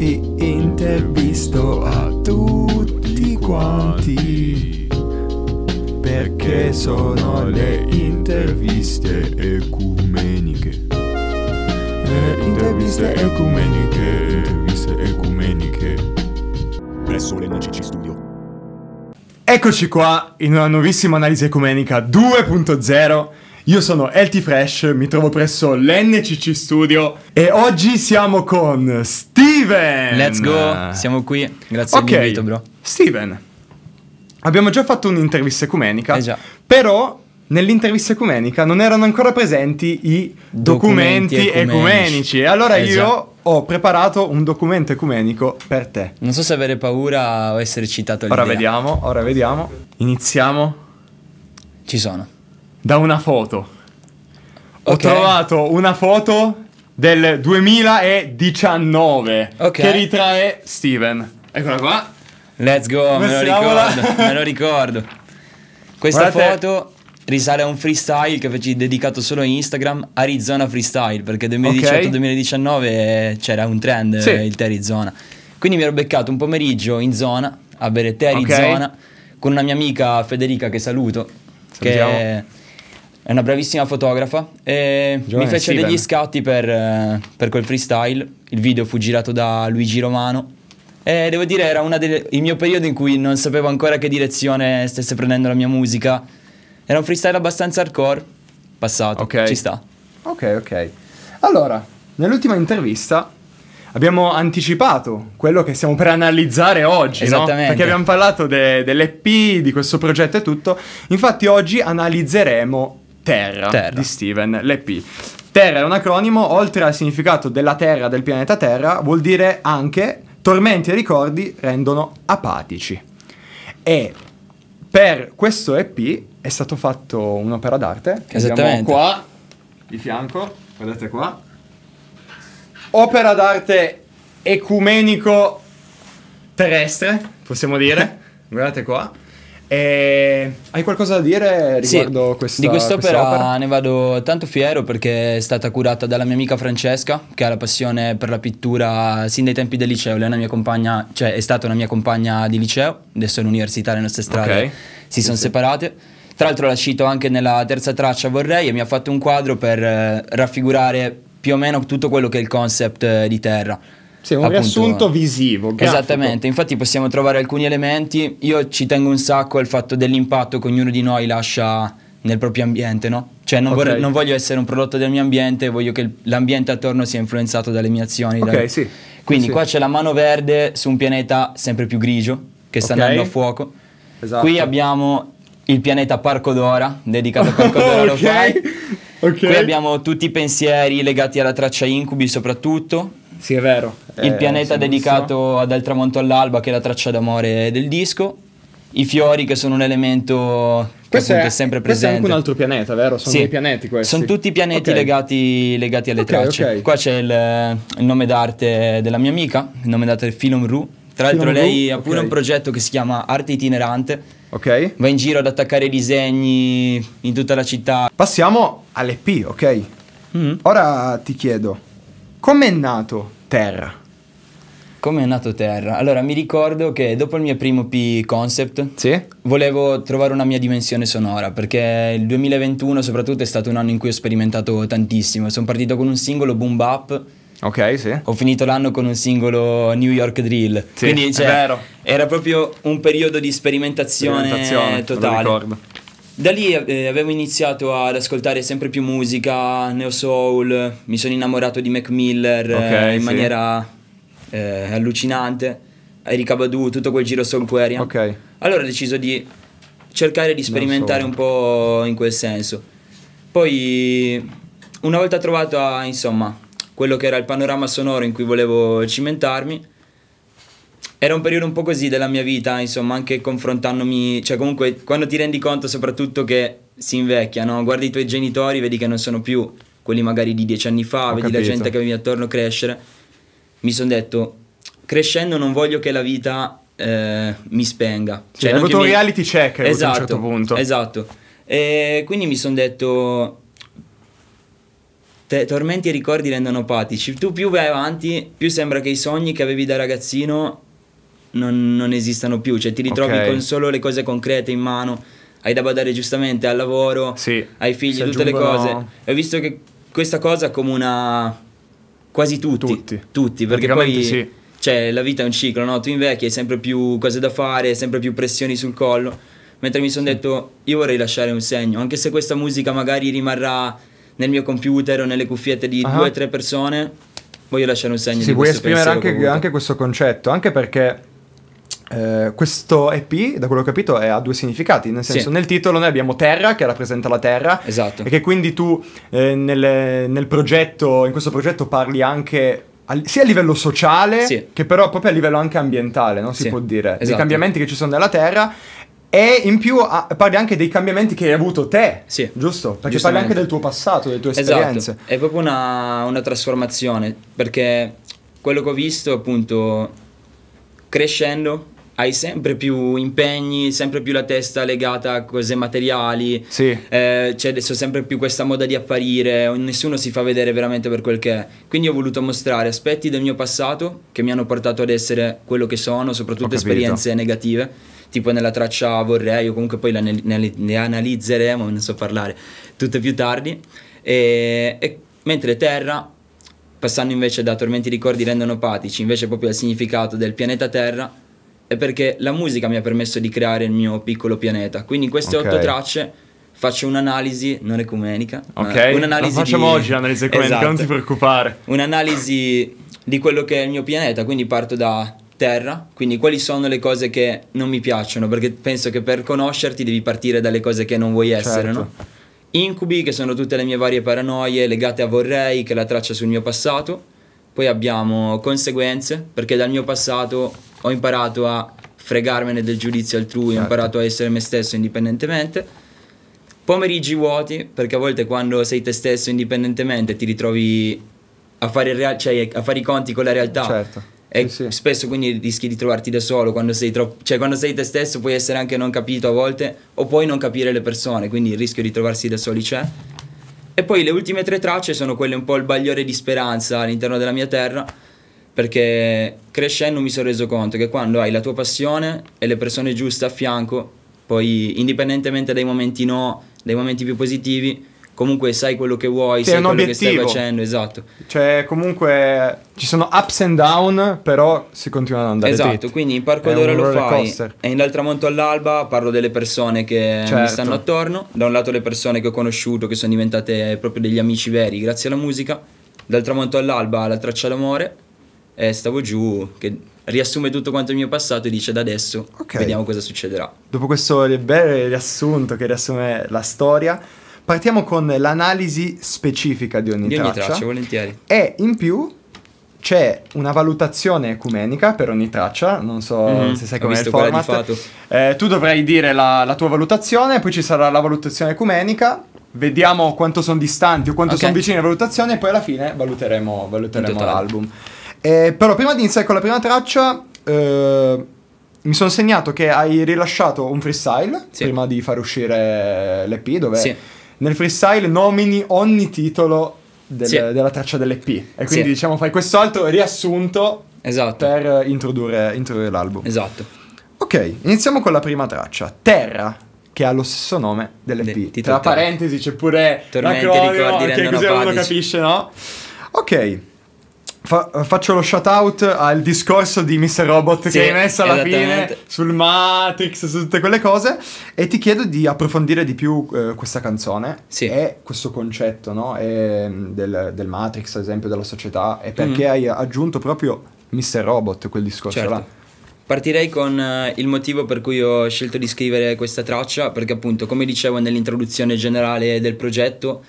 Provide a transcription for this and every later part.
e intervisto a tutti quanti perché sono le interviste ecumeniche le interviste ecumeniche le interviste ecumeniche presso l'NCC Studio Eccoci qua in una nuovissima analisi ecumenica 2.0 io sono LT Fresh, mi trovo presso l'NCC Studio e oggi siamo con Steven! Let's go, ah. siamo qui, grazie okay. dell'invito bro. Steven, abbiamo già fatto un'intervista ecumenica, eh già. però nell'intervista ecumenica non erano ancora presenti i documenti, documenti ecumenici. Allora eh io ho preparato un documento ecumenico per te. Non so se avere paura o essere citato all'idea. Ora vediamo, ora vediamo. Iniziamo. Ci sono da una foto. Ho okay. trovato una foto del 2019 okay. che ritrae Steven. Eccola qua. Let's go, me lo, ricordo, me lo ricordo. Questa Guardate. foto risale a un freestyle che feci dedicato solo a Instagram, Arizona Freestyle, perché 2018-2019 eh, c'era un trend sì. Eh, il te Arizona. Quindi mi ero beccato un pomeriggio in zona a bere te Arizona con una mia amica Federica che saluto, Salutiamo. che è una bravissima fotografa e Giovane mi fece Steven. degli scatti per, eh, per, quel freestyle, il video fu girato da Luigi Romano e devo dire era delle, il mio periodo in cui non sapevo ancora che direzione stesse prendendo la mia musica, era un freestyle abbastanza hardcore, passato, okay. ci sta. Ok, ok. Allora, nell'ultima intervista abbiamo anticipato quello che stiamo per analizzare oggi, no? Perché abbiamo parlato de- dell'EP, di questo progetto e tutto. Infatti oggi analizzeremo Terra, Terra. di Steven L'EP. Terra è un acronimo, oltre al significato della Terra, del pianeta Terra, vuol dire anche tormenti e ricordi rendono apatici. E per questo EP è stato fatto un'opera d'arte Esattamente. abbiamo qua di fianco, guardate qua. Opera d'arte ecumenico terrestre, possiamo dire. guardate qua. E hai qualcosa da dire riguardo sì, questa, di quest'opera? ne vado tanto fiero perché è stata curata dalla mia amica Francesca, che ha la passione per la pittura sin dai tempi del liceo. Lei è, una mia compagna, cioè è stata una mia compagna di liceo, adesso è un'università, le nostre strade okay. si sì, sono sì. separate. Tra l'altro la cito anche nella terza traccia Vorrei e mi ha fatto un quadro per eh, raffigurare più o meno tutto quello che è il concept eh, di terra sì, un appunto, riassunto visivo. Grafico. Esattamente, infatti possiamo trovare alcuni elementi. Io ci tengo un sacco al fatto dell'impatto che ognuno di noi lascia nel proprio ambiente, no? Cioè non, okay. vorrei, non voglio essere un prodotto del mio ambiente, voglio che l'ambiente attorno sia influenzato dalle mie azioni. Ok, dai... sì. Quindi sì. qua c'è la mano verde su un pianeta sempre più grigio, che sta okay. andando a fuoco. Esatto. Qui abbiamo il pianeta Parco d'Ora, dedicato a Parco d'Ora okay. okay. Qui abbiamo tutti i pensieri legati alla traccia Incubi soprattutto, sì, è vero. Il eh, pianeta dedicato dal tramonto all'alba, che è la traccia d'amore del disco. I fiori, che sono un elemento che è, è, sempre presente. Questo è anche un altro pianeta, vero? Sono sì. dei pianeti questi. Sono tutti pianeti okay. legati, legati, alle okay, tracce. Okay. Qua c'è il, il, nome d'arte della mia amica, il nome d'arte è Philom Rue. Tra l'altro lei ha pure un progetto che si chiama Arte Itinerante. Ok. Va in giro ad attaccare i disegni in tutta la città. Passiamo all'EP, ok? Mm-hmm. Ora ti chiedo, Com'è nato Terra? Com'è nato Terra? Allora, mi ricordo che dopo il mio primo P concept sì? volevo trovare una mia dimensione sonora, perché il 2021 soprattutto è stato un anno in cui ho sperimentato tantissimo. Sono partito con un singolo boom bap Ok, sì. Ho finito l'anno con un singolo New York Drill. Sì, Quindi, cioè, era proprio un periodo di sperimentazione, sperimentazione totale. Da lì eh, avevo iniziato ad ascoltare sempre più musica, neo soul, mi sono innamorato di Mac Miller eh, okay, eh, in sì. maniera eh, allucinante, Eric Badu, tutto quel giro soul query. Okay. Allora ho deciso di cercare di sperimentare un po' in quel senso. Poi una volta trovato insomma, quello che era il panorama sonoro in cui volevo cimentarmi, era un periodo un po' così della mia vita, insomma, anche confrontandomi, cioè comunque quando ti rendi conto soprattutto che si invecchia, no? Guardi i tuoi genitori, vedi che non sono più quelli magari di dieci anni fa, Ho vedi capito. la gente che avevi attorno crescere. Mi sono detto, crescendo non voglio che la vita eh, mi spenga. Sì, cioè, hai avuto un mi... reality check esatto, a un certo esatto, punto. Esatto. E quindi mi sono detto, te, tormenti e ricordi rendono apatici. Tu più vai avanti, più sembra che i sogni che avevi da ragazzino non, non esistano più, cioè ti ritrovi okay. con solo le cose concrete in mano, hai da badare giustamente al lavoro, sì. ai figli, si tutte aggiungono... le cose. ho visto che questa cosa accomuna quasi tutti, tutti, tutti perché poi... Sì. Cioè, la vita è un ciclo, no? Tu invecchi, hai sempre più cose da fare, sempre più pressioni sul collo. Mentre mi sono sì. detto, io vorrei lasciare un segno, anche se questa musica magari rimarrà nel mio computer o nelle cuffiette di uh ah. -huh. due o tre persone, voglio lasciare un segno. Sì, di vuoi esprimere anche, anche, questo concetto, anche perché eh, questo EP, da quello che ho capito, è, ha due significati. Nel senso, sì. nel titolo noi abbiamo Terra, che rappresenta la Terra. Esatto. E che quindi tu eh, nel, nel progetto, in questo progetto parli anche sia a livello sociale sì. che però proprio a livello anche ambientale, no? si sì, può dire, esatto. dei cambiamenti che ci sono nella Terra e in più ah, parli anche dei cambiamenti che hai avuto te, sì, giusto? Perché parli anche del tuo passato, delle tue esatto. esperienze. È proprio una, una trasformazione perché quello che ho visto appunto crescendo hai sempre più impegni, sempre più la testa legata a cose materiali, sì. eh, c'è adesso sempre più questa moda di apparire, nessuno si fa vedere veramente per quel che è. Quindi ho voluto mostrare aspetti del mio passato che mi hanno portato ad essere quello che sono, soprattutto esperienze negative tipo nella traccia vorrei o comunque poi ne, ne, ne, analizzeremo, non so parlare, tutte più tardi. E, e, mentre Terra, passando invece da tormenti ricordi rendono patici, invece proprio al significato del pianeta Terra, è perché la musica mi ha permesso di creare il mio piccolo pianeta. Quindi in queste okay. otto tracce faccio un'analisi non ecumenica. Ok, un'analisi la facciamo di... oggi l'analisi ecumenica, esatto. non ti preoccupare. Un'analisi di quello che è il mio pianeta, quindi parto da terra, quindi quali sono le cose che non mi piacciono, perché penso che per conoscerti devi partire dalle cose che non vuoi essere, certo. no? Incubi, che sono tutte le mie varie paranoie legate a vorrei, che la traccia sul mio passato. Poi abbiamo conseguenze, perché dal mio passato ho imparato a fregarmene del giudizio altrui, certo. ho imparato a essere me stesso indipendentemente. Pomeriggi vuoti, perché a volte quando sei te stesso indipendentemente ti ritrovi a fare, real- cioè a fare i conti con la realtà. Certo. E sì, sì. spesso quindi rischi di trovarti da solo quando sei, tro- cioè, quando sei te stesso puoi essere anche non capito a volte o puoi non capire le persone, quindi il rischio di trovarsi da soli c'è. E poi le ultime tre tracce sono quelle un po' il bagliore di speranza all'interno della mia terra, perché crescendo mi sono reso conto che quando hai la tua passione e le persone giuste a fianco, poi indipendentemente dai momenti no, dai momenti più positivi, comunque sai quello che vuoi, sì, sai quello obiettivo. che stai facendo, esatto. Cioè, comunque ci sono ups and down, però si continua ad andare Esatto, dritti. quindi in parco d'ora lo fai coaster. e in dal tramonto all'alba parlo delle persone che certo. mi stanno attorno, da un lato le persone che ho conosciuto che sono diventate proprio degli amici veri grazie alla musica, dal tramonto all'alba la traccia d'amore eh, stavo giù, che riassume tutto quanto il mio passato e dice da adesso okay. vediamo cosa succederà. Dopo questo bel riassunto che riassume la storia, partiamo con l'analisi specifica di ogni, di ogni traccia. traccia. volentieri. E in più c'è una valutazione ecumenica per ogni traccia, non so mm-hmm. se sai com'è il format. Eh, tu dovrai dire la, la tua valutazione, poi ci sarà la valutazione ecumenica, vediamo quanto sono distanti o quanto okay. sono vicini alla valutazione e poi alla fine valuteremo, valuteremo l'album. Eh, però prima di iniziare con la prima traccia, eh, mi sono segnato che hai rilasciato un freestyle sì. prima di far uscire l'EP, dove sì. nel freestyle nomini ogni titolo del, sì. della traccia dell'EP. E quindi diciamo fai quest'altro riassunto esatto. per introdurre, introdurre l'album. Esatto. Ok, iniziamo con la prima traccia, Terra che ha lo stesso nome dell'EP. De, Tra parentesi c'è pure Tormenti, ricordi, che così uno capisce, no? Ok, Fa- faccio lo shout out al discorso di Mr. Robot sì, che hai messo alla fine sul Matrix, su tutte quelle cose. E ti chiedo di approfondire di più eh, questa canzone sì. e questo concetto no? e, mm, del, del, Matrix, ad esempio, della società, e perché mm. hai aggiunto proprio Mr. Robot quel discorso certo. là. Partirei con eh, il motivo per cui ho scelto di scrivere questa traccia, perché appunto, come dicevo nell'introduzione generale del progetto,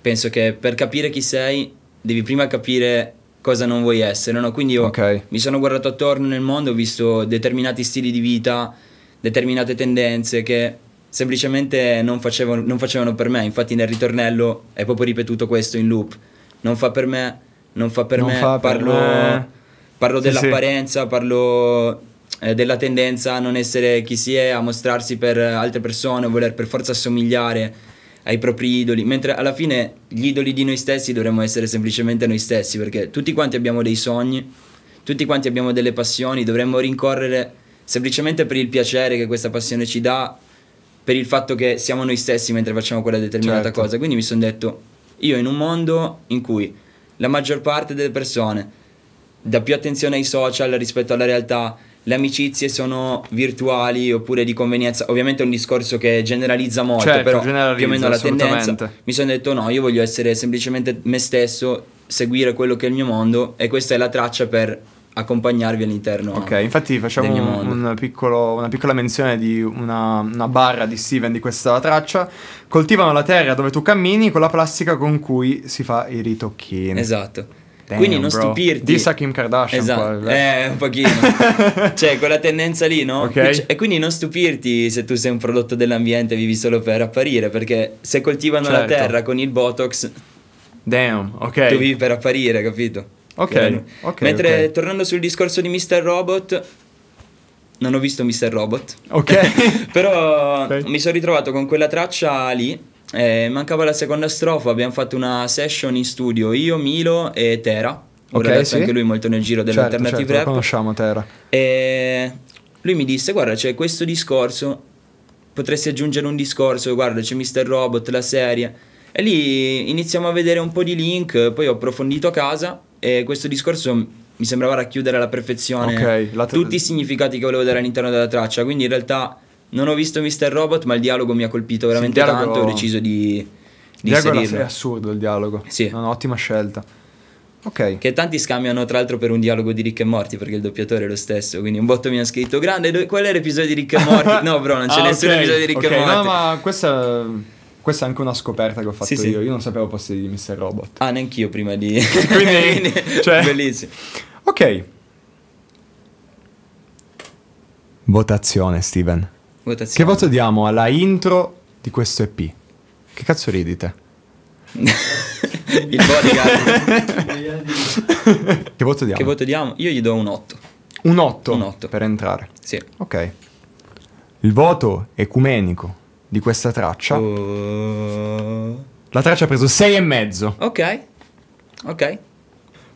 penso che per capire chi sei devi prima capire cosa non vuoi essere, no? Quindi io okay. mi sono guardato attorno nel mondo, ho visto determinati stili di vita, determinate tendenze che semplicemente non facevano, non facevano per me. Infatti nel ritornello è proprio ripetuto questo in loop. Non fa per me, non fa per non me, fa parlo, per me. parlo sì, dell'apparenza, sì. parlo eh, della tendenza a non essere chi si è, a mostrarsi per altre persone, a voler per forza assomigliare ai propri idoli, mentre alla fine gli idoli di noi stessi dovremmo essere semplicemente noi stessi, perché tutti quanti abbiamo dei sogni, tutti quanti abbiamo delle passioni, dovremmo rincorrere semplicemente per il piacere che questa passione ci dà, per il fatto che siamo noi stessi mentre facciamo quella determinata certo. cosa. Quindi mi sono detto, io in un mondo in cui la maggior parte delle persone dà più attenzione ai social rispetto alla realtà, le amicizie sono virtuali oppure di convenienza. Ovviamente è un discorso che generalizza molto, certo, però generalizza, più o meno la tendenza. Mi sono detto no, io voglio essere semplicemente me stesso, seguire quello che è il mio mondo e questa è la traccia per accompagnarvi all'interno. Ok, infatti facciamo un, un piccolo, una piccola menzione di una, una, barra di Steven di questa traccia. Coltivano la terra dove tu cammini con la plastica con cui si fa i ritocchini. Esatto. Damn, Quindi non bro. stupirti. Dissa Kim Kardashian. Esatto. Qua, eh, un pochino. cioè, quella tendenza lì, no? Okay. E quindi non stupirti se tu sei un prodotto dell'ambiente e vivi solo per apparire, perché se coltivano certo. la terra con il Botox... Damn, ok. Tu vivi per apparire, capito? Ok, Quindi, cioè, ok. Mentre okay. tornando sul discorso di Mr. Robot, non ho visto Mr. Robot. Ok. Però okay. mi sono ritrovato con quella traccia lì eh, mancava la seconda strofa, abbiamo fatto una session in studio io, Milo e Tera. Ora okay, sì. anche lui molto nel giro dell'alternative certo, certo, rap. conosciamo Tera. E lui mi disse: Guarda, c'è questo discorso, potresti aggiungere un discorso, guarda, c'è Mr. Robot, la serie. E lì iniziamo a vedere un po' di link, poi ho approfondito a casa e questo discorso mi sembrava racchiudere alla perfezione okay, tutti i significati che volevo dare all'interno della traccia. Quindi in realtà non ho visto Mr. Robot, ma il dialogo mi ha colpito veramente sì, dialogo... tanto. Ho deciso di, di inserirlo. È assurdo il dialogo. Sì. È un'ottima scelta. Ok. Che tanti scambiano tra l'altro per un dialogo di Rick e Morty perché il doppiatore è lo stesso. Quindi un botto mi ha scritto: Grande, qual è l'episodio di Rick e Morty? No, bro, non c'è ah, nessun okay. episodio di Rick okay. e Morty. No, ma questa, questa, è anche una scoperta che ho fatto sì, io. Io non sapevo fosse di Mr. Robot. Ah, neanch'io prima di. quindi, cioè... bellissimo. Ok. Votazione, Steven. Votazione. Che voto diamo alla intro di questo EP? Che cazzo ridi te? Il bodyguard. che voto diamo? Che voto diamo? Io gli do un 8. Un 8? Un 8. Per entrare? Sì. Ok. Il voto ecumenico di questa traccia. Uh... La traccia ha preso 6,5. Ok. Ok.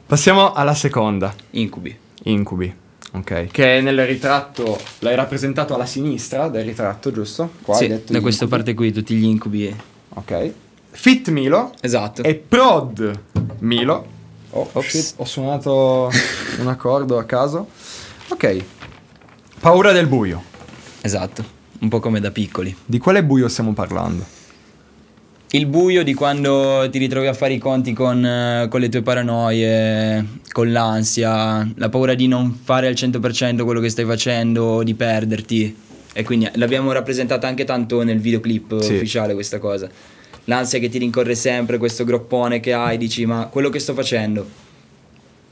Passiamo alla seconda. Incubi. Incubi. Okay. Che nel ritratto l'hai rappresentato alla sinistra del ritratto, giusto? Qua sì, da questa incubi. parte qui tutti gli incubi. Ok. Fit Milo. Esatto. E Prod Milo. Oh, oh shit, ho suonato un accordo a caso. Ok. Paura del buio. Esatto, un po' come da piccoli. Di quale buio stiamo parlando? il buio di quando ti ritrovi a fare i conti con, eh, con, le tue paranoie, con l'ansia, la paura di non fare al 100% quello che stai facendo, di perderti. E quindi l'abbiamo rappresentata anche tanto nel videoclip sì. ufficiale questa cosa. L'ansia che ti rincorre sempre, questo groppone che hai, dici ma quello che sto facendo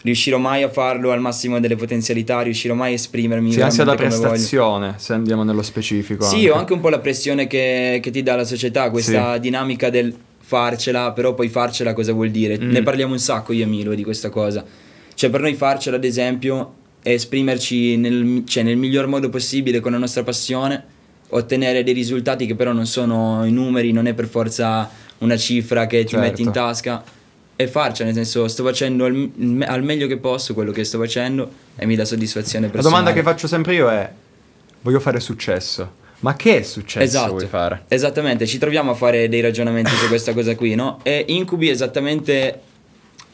riuscirò mai a farlo al massimo delle potenzialità, riuscirò mai a esprimermi. Sì, ansia da prestazione, voglio. se andiamo nello specifico. Sì, anche. ho anche un po' la pressione che, che ti dà la società, questa sì. dinamica del farcela, però poi farcela cosa vuol dire? Mm. Ne parliamo un sacco io e Milo di questa cosa. Cioè per noi farcela, ad esempio, è esprimerci nel, cioè, nel miglior modo possibile con la nostra passione, ottenere dei risultati che però non sono i numeri, non è per forza una cifra che ti certo. metti in certo. tasca e farcela, nel senso sto facendo al, al, meglio che posso quello che sto facendo e mi dà soddisfazione personale. La domanda che faccio sempre io è, voglio fare successo, ma che è successo esatto, vuoi fare? Esattamente, ci troviamo a fare dei ragionamenti su questa cosa qui, no? E Incubi è esattamente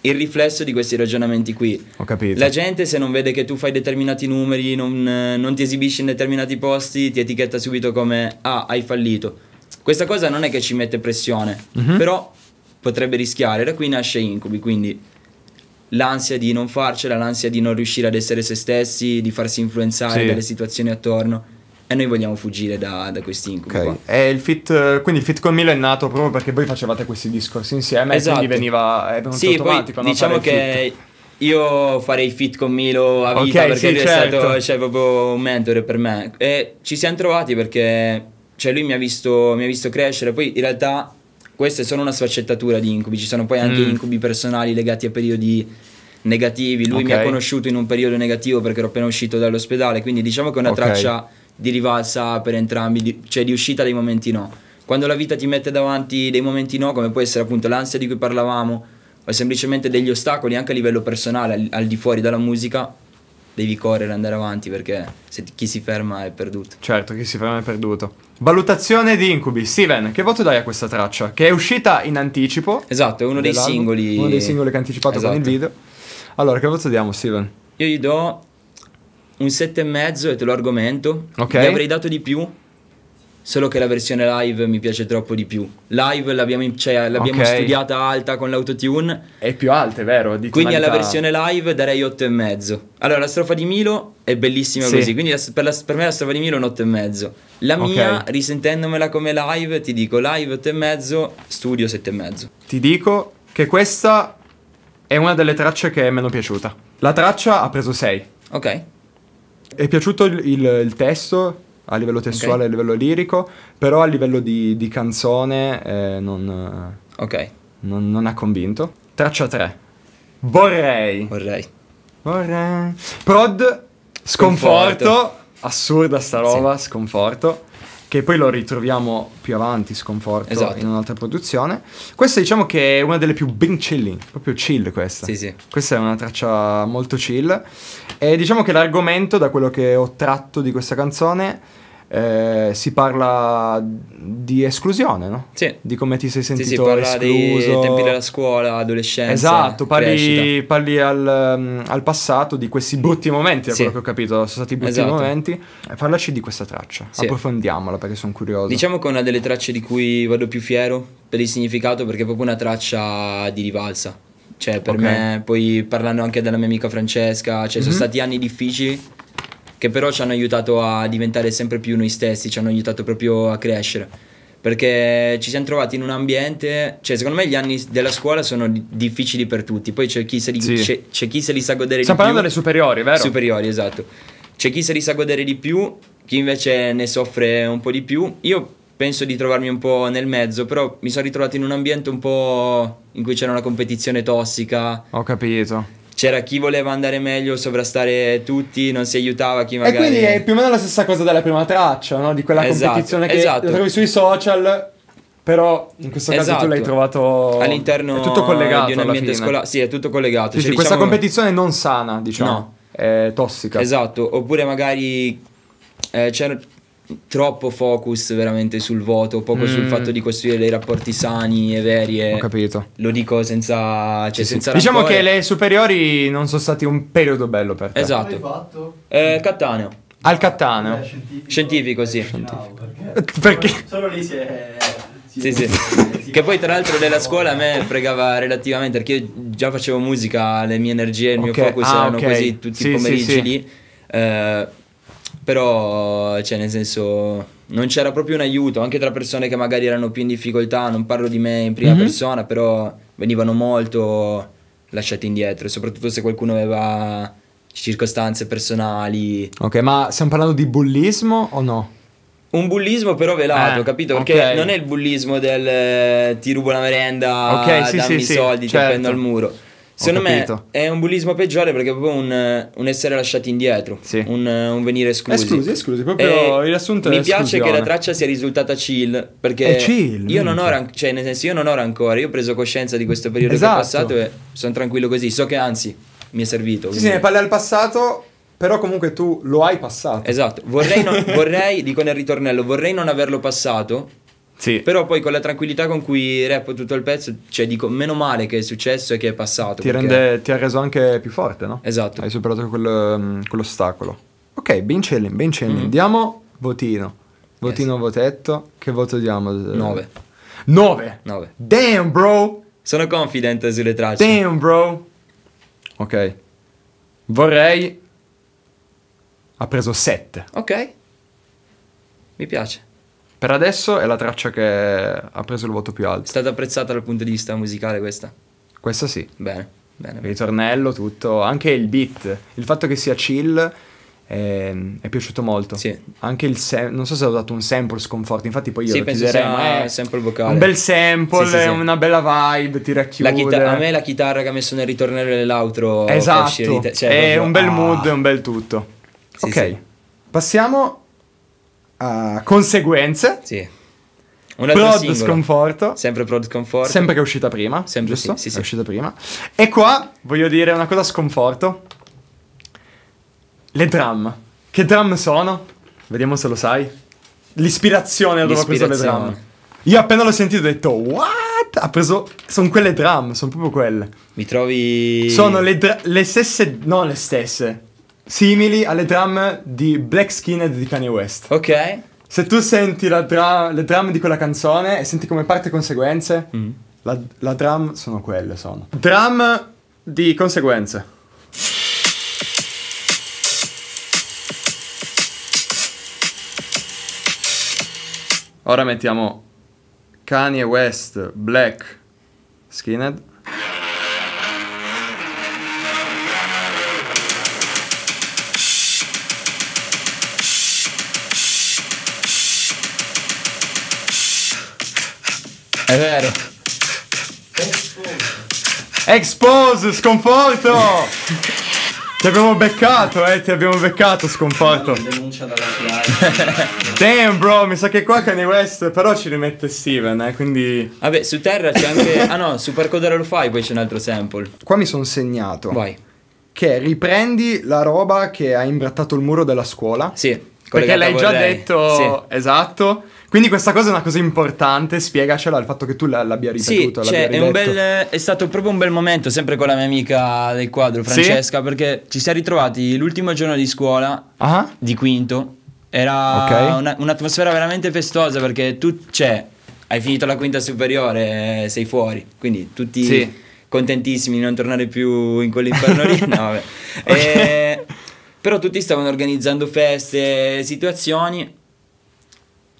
il riflesso di questi ragionamenti qui. Ho capito. La gente se non vede che tu fai determinati numeri, non, non ti esibisci in determinati posti, ti etichetta subito come, ah, hai fallito. Questa cosa non è che ci mette pressione, mm-hmm. però potrebbe rischiare. Da qui nasce Incubi, quindi l'ansia di non farcela, l'ansia di non riuscire ad essere se stessi, di farsi influenzare sì. dalle situazioni attorno. E noi vogliamo fuggire da, da questi incubi. Okay. Il fit, quindi il fit con Milo è nato proprio perché voi facevate questi discorsi insieme esatto. e quindi esatto. veniva è venuto sì, automatico. Poi, diciamo che io farei fit con Milo a vita okay, perché sì, lui certo. è stato certo. cioè, proprio un mentore per me. E ci siamo trovati perché cioè, lui mi ha, visto, mi ha visto crescere. Poi in realtà questa è solo una sfaccettatura di incubi, ci sono poi anche mm. incubi personali legati a periodi negativi. Lui okay. mi ha conosciuto in un periodo negativo perché ero appena uscito dall'ospedale, quindi diciamo che è una okay. traccia di rivalsa per entrambi, di, cioè di uscita dei momenti no. Quando la vita ti mette davanti dei momenti no, come può essere appunto l'ansia di cui parlavamo, o semplicemente degli ostacoli anche a livello personale, al, al di fuori dalla musica, devi correre, andare avanti perché se chi si ferma è perduto. Certo, chi si ferma è perduto. Valutazione di Incubi. Steven, che voto dai a questa traccia? Che è uscita in anticipo. Esatto, è uno dei singoli. Uno dei singoli che ha anticipato esatto. con il esatto. video. Allora, che voto diamo, Steven? Io gli do un e mezzo e te lo argomento. Ok. Gli avrei dato di più, solo che la versione live mi piace troppo di più. Live l'abbiamo, cioè, l'abbiamo okay. studiata alta con l'autotune. È più alta, è vero? Di quindi alla versione live darei 8,5. Allora, la strofa di Milo è bellissima sì. così, quindi la, per, la, per, me la strofa di Milo è un 8,5. La mia, risentendomela come live, ti dico live 8,5, studio 7,5. Ti dico che questa è una delle tracce che è meno piaciuta. La traccia ha preso 6. Ok. È piaciuto il, il, il testo, a livello testuale, okay. a livello lirico, però a livello di, di canzone eh, non, okay. non, non ha convinto. Traccia 3. Vorrei. Vorrei. Vorrei. Prod, sconforto. sconforto. Assurda sta roba, sì. sconforto che poi lo ritroviamo più avanti, Sconforto, esatto. in un'altra produzione. Questa diciamo che è una delle più ben chilling, proprio chill questa. Sì, sì. Questa è una traccia molto chill. E diciamo che l'argomento, da quello che ho tratto di questa canzone eh, si parla di esclusione, no? Sì. Di come ti sei sentito sì, sì, parla escluso. dei tempi della scuola, adolescenza. Esatto, parli, parli al, ehm, al, passato di questi brutti momenti, da sì. quello che ho capito. Sono stati brutti esatto. momenti. Eh, parlaci di questa traccia, sì. approfondiamola perché sono curioso. Diciamo che è una delle tracce di cui vado più fiero per il significato perché è proprio una traccia di rivalsa. Cioè, per okay. me, poi parlando anche della mia amica Francesca, cioè mm-hmm. sono stati anni difficili che però ci hanno aiutato a diventare sempre più noi stessi, ci hanno aiutato proprio a crescere. Perché ci siamo trovati in un ambiente, cioè secondo me gli anni della scuola sono difficili per tutti, poi c'è chi se li, sì. c'è, c'è chi se li sa godere Stiamo di più. Stiamo parlando delle superiori, vero? Superiori, esatto. C'è chi se li sa godere di più, chi invece ne soffre un po' di più. Io penso di trovarmi un po' nel mezzo, però mi sono ritrovato in un ambiente un po' in cui c'era una competizione tossica. Ho capito c'era chi voleva andare meglio, sovrastare tutti, non si aiutava chi magari... E quindi è più o meno la stessa cosa della prima traccia, no? Di quella esatto, competizione che esatto. trovi sui social... Però in questo caso esatto. tu l'hai esatto. trovato all'interno è tutto collegato di un ambiente scolastico. Sì, è tutto collegato. cioè, sì, diciamo... Questa competizione non sana, diciamo, no. è tossica. Esatto, oppure magari eh, c'era troppo focus veramente sul voto, poco mm. sul fatto di costruire dei rapporti sani e veri. E Ho capito. Lo dico senza, cioè, sì, senza sì. Diciamo che le superiori non sono stati un periodo bello per te. Esatto. Hai fatto? Eh, Cattaneo. Al Cattaneo. Eh, scientifico, scientifico, sì. Scientifico. Perché? perché? Solo lì si è... Sì, sì. che poi tra l'altro della scuola a me fregava relativamente perché io già facevo musica, le mie energie, il mio focus ah, erano okay. così tutti sì, i pomeriggi lì. Eh, però cioè nel senso non c'era proprio un aiuto anche tra persone che magari erano più in difficoltà non parlo di me in prima mm-hmm. persona però venivano molto lasciati indietro soprattutto se qualcuno aveva circostanze personali ok ma stiamo parlando di bullismo o no? Un bullismo però velato, eh, capito? Perché okay. non è il bullismo del eh, ti rubo la merenda, okay, sì, dammi i soldi, sì, ti certo. appendo al muro Secondo me è un bullismo peggiore perché è proprio un, un essere lasciati indietro, sì. un, un, venire esclusi. Esclusi, esclusi, proprio e il riassunto è Mi piace che la traccia sia risultata chill, perché chill, io, non ranc- cioè, nel senso, io non ho ancora, io ho preso coscienza di questo periodo esatto. passato e sono tranquillo così, so che anzi mi è servito. Sì, sì, ne parli al passato, però comunque tu lo hai passato. Esatto, vorrei, non, vorrei dico nel ritornello, vorrei non averlo passato sì. Però poi con la tranquillità con cui rappo tutto il pezzo, cioè dico meno male che è successo e che è passato. Ti, perché... rende, ti ha reso anche più forte, no? Esatto. Hai superato quel, mm, quell'ostacolo. Ok, Ben chilling, Ben chilling. Mm-hmm. Diamo votino. Votino yes. votetto. Che voto diamo? 9. 9. 9. Damn, bro. Sono confident sulle tracce. Damn, bro. Ok. Vorrei... Ha preso 7. Ok. Mi piace. Per adesso è la traccia che ha preso il voto più alto. È stata apprezzata dal punto di vista musicale questa? Questa sì. Bene, bene. Il ritornello, tutto, anche il beat, il fatto che sia chill è, ehm, è piaciuto molto. Sì. Anche il sem- non so se ho dato un sample sconforto, infatti poi io sì, lo chiuderei, ma sample vocale. Un bel sample, sì, sì, una bella vibe, ti racchiude. Chita- a me la chitarra che ha messo nel ritornello dell'altro. esatto. Te- cioè, è proprio... un bel ah. mood, è un bel tutto. Sì, ok. Passiamo uh, conseguenze. Sì. Un prod singolo. sconforto. Sempre prod sconforto. Sempre che è uscita prima. Sempre giusto? Sì, sì, sì. È uscita prima. E qua voglio dire una cosa sconforto. Le drum. Che drum sono? Vediamo se lo sai. L'ispirazione dove ho preso le drum. Io appena l'ho sentito ho detto what? Ha preso... Sono quelle drum, sono proprio quelle. Mi trovi... Sono le, le stesse... No, le stesse simili alle drum di Black Skinhead di Kanye West. Ok. Se tu senti drum, le drum di quella canzone e senti come parte conseguenze, mm. la, la drum sono quelle, sono. Drum di conseguenze. Ora mettiamo Kanye West Black Skinhead. È vero. Expose, sconforto! ti abbiamo beccato, eh, ti abbiamo beccato, sconforto. Denuncia dalla Damn, bro, mi sa che qua Kanye West però ci rimette Steven, eh, quindi... Vabbè, su Terra c'è anche... ah no, su Parcodere lo fai, poi c'è un altro sample. Qua mi sono segnato. Vai. Che riprendi la roba che ha imbrattato il muro della scuola. Sì. Perché l'hai già lei. detto... Sì. Esatto. Quindi questa cosa è una cosa importante, spiegacela il fatto che tu l'abbia ripetuto. Sì, cioè, è, un bel, è, stato proprio un bel momento, sempre con la mia amica del quadro, Francesca, sì? perché ci siamo ritrovati l'ultimo giorno di scuola, uh-huh. di quinto. Era okay. una, un'atmosfera veramente festosa perché tu, cioè, hai finito la quinta superiore, eh, sei fuori, quindi tutti... Sì contentissimi di non tornare più in quell'inferno lì. No, okay. Eh, però tutti stavano organizzando feste, situazioni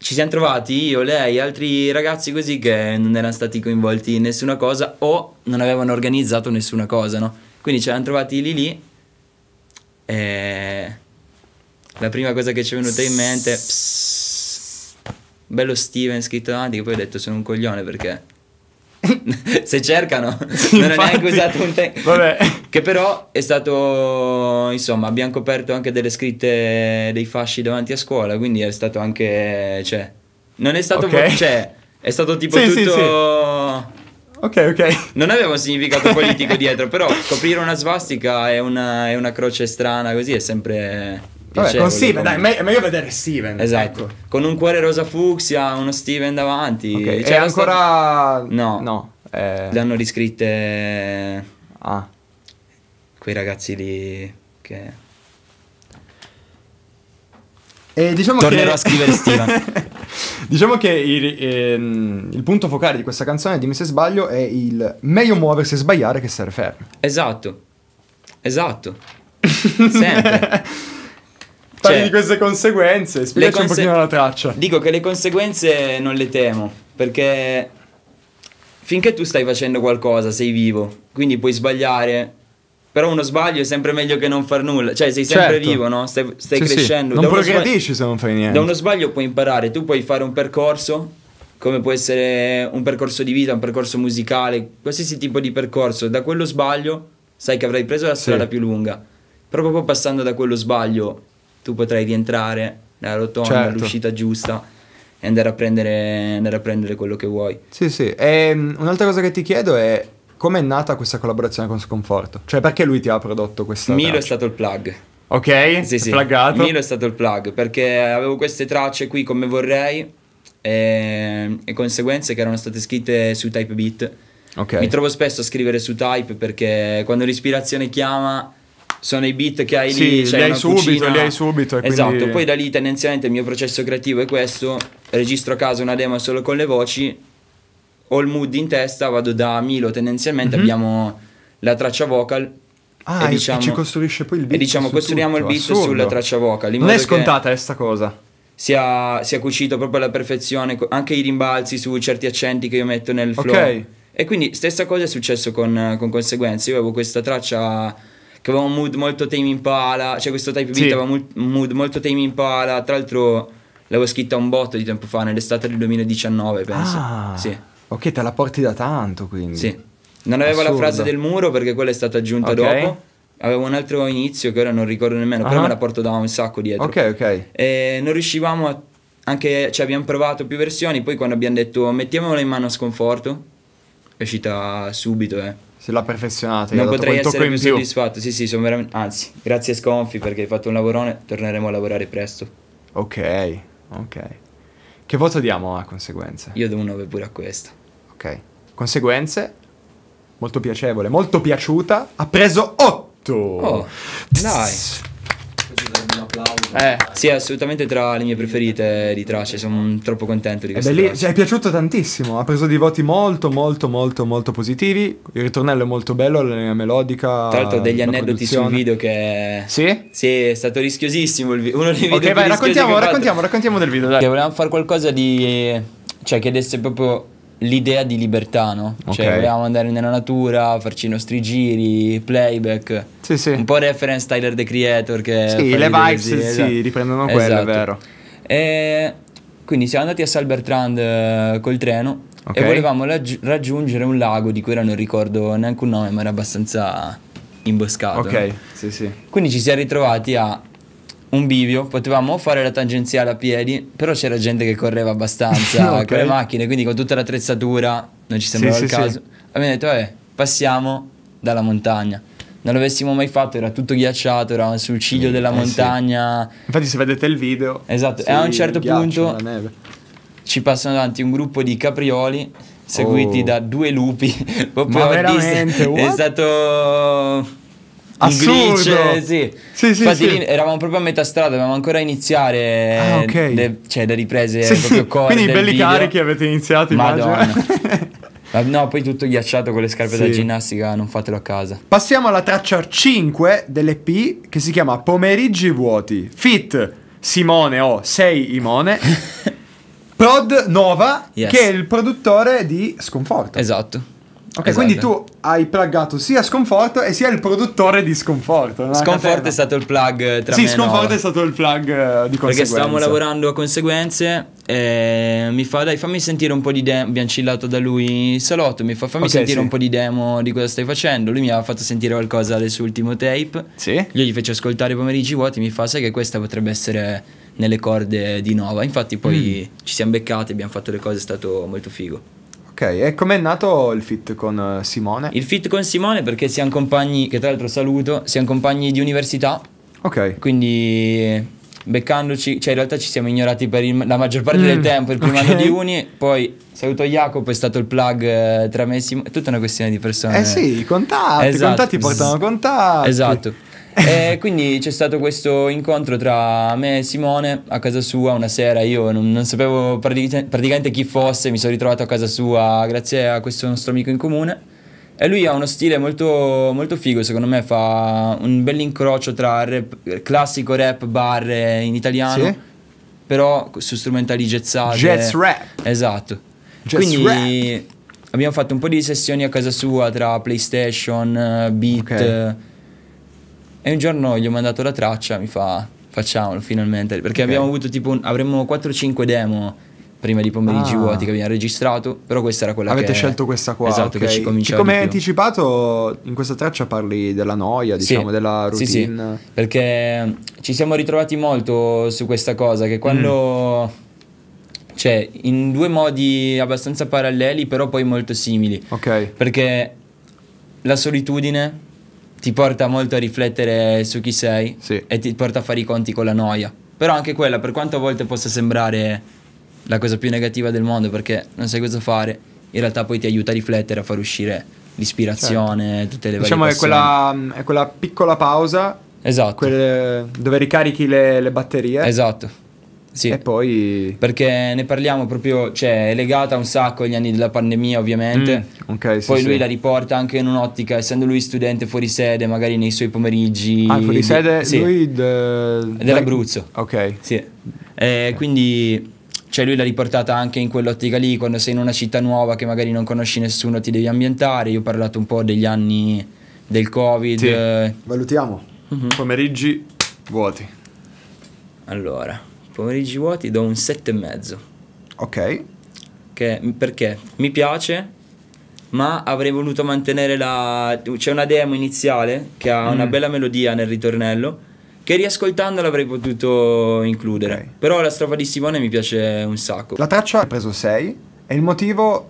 ci siamo trovati io, lei altri ragazzi così che non erano stati coinvolti in nessuna cosa o non avevano organizzato nessuna cosa, no? Quindi ci siamo trovati lì lì e la prima cosa che ci è venuta in mente... Pss, bello Steven scritto davanti che poi ho detto sono un coglione perché se cercano sì, non infatti, è neanche usato un tempo che però è stato insomma abbiamo coperto anche delle scritte dei fasci davanti a scuola quindi è stato anche cioè non è stato okay. cioè è stato tipo sì, tutto sì, Ok, ok. Non aveva un significato politico dietro, però coprire una svastica e una, una croce strana così è sempre Vabbè, con Steven, dai, è meglio vedere Steven. Esatto. Ecco. Con un cuore rosa fucsia, uno Steven davanti. Okay. Cioè, ancora... Stato... No. No. Eh... Le hanno riscritte... Ah. Quei ragazzi lì che... E diciamo Tornerò che... a scrivere Steven. diciamo che il, ehm, il, punto focale di questa canzone, dimmi se sbaglio, è il meglio muoversi e sbagliare che stare fermo. Esatto. Esatto. Sempre parli cioè, di queste conseguenze, spiegaci conse- un pochino la traccia. Dico che le conseguenze non le temo, perché finché tu stai facendo qualcosa sei vivo, quindi puoi sbagliare, però uno sbaglio è sempre meglio che non far nulla, cioè sei sempre certo. vivo, no? Stai, stai sì, crescendo. Sì. Non progredisci se non fai niente. Da uno sbaglio puoi imparare, tu puoi fare un percorso, come può essere un percorso di vita, un percorso musicale, qualsiasi tipo di percorso, da quello sbaglio sai che avrai preso la strada sì. più lunga, però proprio passando da quello sbaglio tu potrai rientrare nella rotonda, certo. all'uscita giusta e andare a, prendere, andare a prendere quello che vuoi. Sì, sì. E ehm, un'altra cosa che ti chiedo è come è nata questa collaborazione con Sconforto? Cioè perché lui ti ha prodotto questa... Milo traccia? è stato il plug. Ok, sì, sì. pluggato. Milo è stato il plug perché avevo queste tracce qui come vorrei e, ehm, e conseguenze che erano state scritte su Type Beat. Okay. Mi trovo spesso a scrivere su Type perché quando l'ispirazione chiama sono i beat che hai sì, cioè li hai subito, cucina. li hai subito. esatto, quindi... poi da lì tendenzialmente il mio processo creativo è questo, registro a casa una demo solo con le voci, ho il mood in testa, vado da Milo tendenzialmente, mm-hmm. abbiamo la traccia vocal, Ah, e diciamo, ci costruisce poi il beat. E diciamo, costruiamo tutto, il beat assurdo. sulla traccia vocal. Non è scontata questa cosa. Sia, sia cucito proprio alla perfezione, anche i rimbalzi su certi accenti che io metto nel flow. Ok. E quindi stessa cosa è successo con, con Conseguenze. Io avevo questa traccia che aveva un mood molto Tame pala, cioè questo type beat sì. aveva un mood molto Tame pala, tra l'altro l'avevo scritta un botto di tempo fa, nell'estate del 2019 penso. Ah, sì. ok, te la porti da tanto quindi. Sì, non avevo Assurdo. la frase del muro perché quella è stata aggiunta okay. dopo. Avevo un altro inizio che ora non ricordo nemmeno, uh-huh. però ah. me la porto da un sacco dietro. Ok, ok. E non riuscivamo a... Anche, cioè abbiamo provato più versioni, poi quando abbiamo detto mettiamola in mano a sconforto, è uscita subito, eh se la perfezionate. Non potrei essere più soddisfatto. Sì, sì, sono veramente. Anzi, grazie Sconfi perché hai fatto un lavorone. Torneremo a lavorare presto. Ok, ok. Che voto diamo a conseguenze? Io do un 9 pure a questa. Ok. Conseguenze? Molto piacevole, molto piaciuta. Ha preso 8. Oh, dai. Eh, sì, è assolutamente tra le mie preferite di tracce, sono troppo contento di eh questo. Cioè, è piaciuto tantissimo, ha preso dei voti molto molto molto molto positivi, il ritornello è molto bello, la linea melodica. Tra l'altro degli la aneddoti sul video che... Sì? Sì, è stato rischiosissimo il video. Uno dei video Ok, vai, raccontiamo, raccontiamo, raccontiamo del video, dai. Volevamo fare qualcosa di... cioè che desse proprio l'idea di libertà, no? Cioè, okay. volevamo andare nella natura, farci i nostri giri, playback. Sì, sì. Un po' reference Tyler the Creator che Sì, le vibes si sì, esatto. riprendono esatto. quello, è vero. E quindi siamo andati a Salbertrand eh, col treno okay. e volevamo raggi- raggiungere un lago di cui ora non ricordo neanche un nome, ma era abbastanza imboscato. Ok, no? sì, sì. Quindi ci siamo ritrovati a un bivio, potevamo fare la tangenziale a piedi, però c'era gente che correva abbastanza okay. con le macchine, quindi con tutta l'attrezzatura non ci sembrava sì, il sì, caso. Sì. Abbiamo detto, vabbè, eh, passiamo dalla montagna. Non l'avessimo mai fatto, era tutto ghiacciato, era sul ciglio mm, della eh montagna. Sì. Infatti se vedete il video... Esatto, e a un certo ghiaccio, punto ci passano davanti un gruppo di caprioli seguiti oh. da due lupi. Ma veramente? What? È stato Assurdo. Grice, sì. Sì, sì, Infatti sì. lì eravamo proprio a metà strada, dovevamo ancora iniziare ah, okay. le, cioè, le riprese sì, proprio core Quindi belli video. carichi avete iniziato, Madonna. no, poi tutto ghiacciato con le scarpe da ginnastica, non fatelo a casa. Passiamo alla traccia 5 dell'EP che si chiama Pomeriggi vuoti. Fit Simone o oh, Sei Imone. Prod Nova, yes. che è il produttore di Sconforto. Esatto. Ok, esatto. quindi tu hai pluggato sia Sconforto e sia il produttore di Sconforto. Sconforto è stato il plug eh, tra Sì, Sconforto no. è stato il plug eh, di conseguenza. Perché stavamo lavorando a conseguenze e eh, mi fa dai fammi sentire un po' di demo, abbiamo chillato da lui in salotto, mi fa fammi okay, sentire sì. un po' di demo di cosa stai facendo. Lui mi aveva fatto sentire qualcosa del suo ultimo tape. Sì. Io gli feci ascoltare i pomeriggi vuoti, mi fa sai che questa potrebbe essere nelle corde di Nova. Infatti poi mm. ci siamo beccati, abbiamo fatto le cose, è stato molto figo. Ok, e com'è nato il fit con eh, Simone? Il fit con Simone perché siamo compagni, che tra l'altro saluto, siamo compagni di università. Ok. Quindi beccandoci, cioè in realtà ci siamo ignorati per il, la maggior parte mm, del tempo, il primo okay. anno di Uni, poi saluto Jacopo, è stato il plug eh, tra me e Simone, è tutta una questione di persone. Eh sì, i contatti, esatto. i contatti portano contatti. Esatto. e quindi c'è stato questo incontro tra me e Simone a casa sua una sera. Io non, non sapevo praticamente, praticamente chi fosse, mi sono ritrovato a casa sua grazie a questo nostro amico in comune. E lui ha uno stile molto, molto, figo, secondo me fa un bel incrocio tra rap, classico rap bar in italiano, sì. però su strumentali jazzate. Jazz rap. Esatto. Jazz Quindi rap. abbiamo fatto un po' di sessioni a casa sua tra PlayStation, beat, okay. E un giorno gli ho mandato la traccia, mi fa facciamolo finalmente, perché okay. abbiamo avuto tipo, un, avremmo 4-5 demo prima di Pomeriggi ah. Vuoti che abbiamo registrato, però questa era quella Avete che... Avete scelto questa qua, Esatto, okay. che ci cominciava Come hai anticipato, in questa traccia parli della noia, diciamo, sì. della routine. Sì, sì, perché ci siamo ritrovati molto su questa cosa, che quando... Mm. Cioè, in due modi abbastanza paralleli, però poi molto simili. Ok. Perché la solitudine ti porta molto a riflettere su chi sei sì. e ti porta a fare i conti con la noia. Però anche quella, per quanto a volte possa sembrare la cosa più negativa del mondo perché non sai cosa fare, in realtà poi ti aiuta a riflettere, a far uscire l'ispirazione, certo. tutte le diciamo varie cose. Diciamo è quella piccola pausa esatto. Quelle, dove ricarichi le, le batterie. Esatto sì. E poi... Perché ne parliamo proprio, cioè è legata un sacco agli anni della pandemia ovviamente. Mm, okay, sì, poi sì. lui la riporta anche in un'ottica, essendo lui studente fuori sede, magari nei suoi pomeriggi. Ah, fuori sede? sì. Lui de... dell'Abruzzo. Ok. Sì. E quindi... Cioè lui l'ha riportata anche in quell'ottica lì, quando sei in una città nuova che magari non conosci nessuno ti devi ambientare. Io ho parlato un po' degli anni del Covid. Sì. Eh. Valutiamo. Uh-huh. Pomeriggi vuoti. Allora. Pomeriggi vuoti do un e mezzo Ok. Che, perché mi piace, ma avrei voluto mantenere la... C'è una demo iniziale che ha mm. una bella melodia nel ritornello che riascoltando l'avrei potuto includere. Okay. Però la strofa di Simone mi piace un sacco. La traccia ha preso 6 e il motivo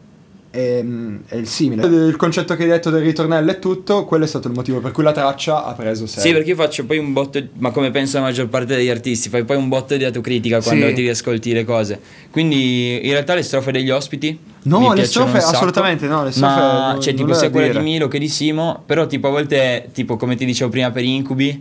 è, ehm, è, il simile. Il concetto che hai detto del ritornello è tutto, quello è stato il motivo per cui la traccia ha preso 6. Sì, perché io faccio poi un botto, ma come penso la maggior parte degli artisti, fai poi un botto di autocritica quando sì. ti riascolti le cose. Quindi in realtà le strofe degli ospiti No, le strofe assolutamente no, le strofe ma, cioè tipo sia quella dire. di Milo che di Simo, però tipo a volte tipo come ti dicevo prima per Incubi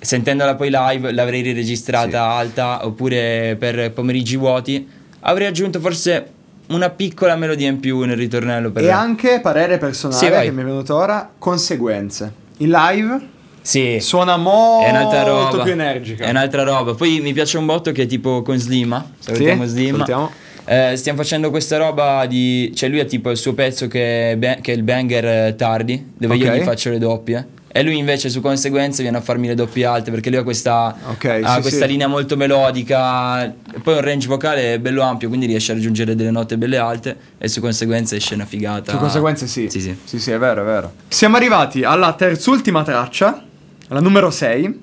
sentendola poi live l'avrei riregistrata sì. alta oppure per pomeriggi vuoti avrei aggiunto forse una piccola melodia in più nel ritornello. Per e me. anche parere personale sì, che mi è venuto ora, conseguenze. In live sì. Suona molto è un'altra roba. più energica. È un'altra roba. Poi mi piace un botto che è tipo con Slima. Salutiamo sì, Slima. Salutiamo. Eh, stiamo facendo questa roba di... Cioè lui ha tipo il suo pezzo che è, ben... che è il banger eh, tardi, dove okay. io gli faccio le doppie. E lui invece su conseguenze viene a farmi le doppie alte perché lui ha questa, okay, ha sì, questa sì. linea molto melodica, poi un range vocale bello ampio, quindi riesce a raggiungere delle note belle alte e su conseguenze è scena figata. Su conseguenze sì. Sì, sì. Sì, sì, è vero, è vero. Siamo arrivati alla terzultima traccia, la numero 6,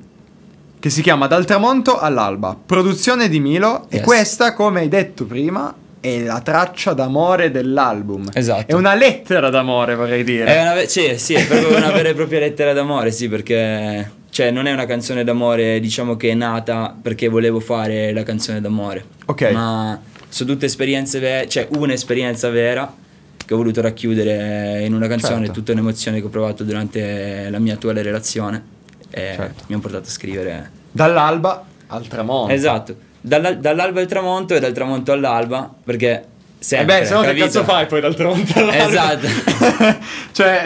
che si chiama Dal tramonto all'alba, produzione di Milo yes. e questa, come hai detto prima, è la traccia d'amore dell'album. Esatto. È una lettera d'amore, vorrei dire. È una, sì, sì, è proprio una vera e propria lettera d'amore, sì, perché cioè non è una canzone d'amore, diciamo che è nata perché volevo fare la canzone d'amore. Ok. Ma sono tutte esperienze vere, cioè un'esperienza vera che ho voluto racchiudere in una canzone certo. tutta un'emozione che ho provato durante la mia attuale relazione e certo. mi hanno portato a scrivere dall'alba al tramonto. Esatto dalla, dall'alba al tramonto e dal tramonto all'alba, perché sempre. Eh beh, se no che cazzo fai poi dal tramonto all'alba? Esatto. cioè...